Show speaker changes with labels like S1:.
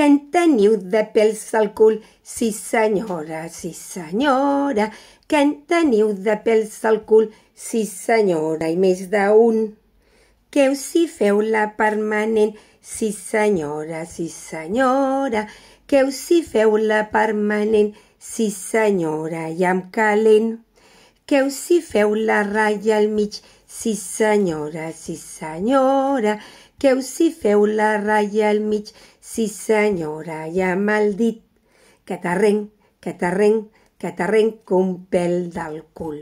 S1: que en teniu de pèls al cul. Sí senyora, sí senyora, que en teniu de pèls al cul. Sí senyora, i més d'un. Que us hi feu la permanent. Sí senyora, sí senyora, que us hi feu la permanent. Sí senyora, i amb calent que us si feu la ratlla al mig. Sí senyora, sí senyora, que us si feu la ratlla al mig. Sí senyora, ja mal dit. t'arrenc, que t'arrenc un pèl del cul.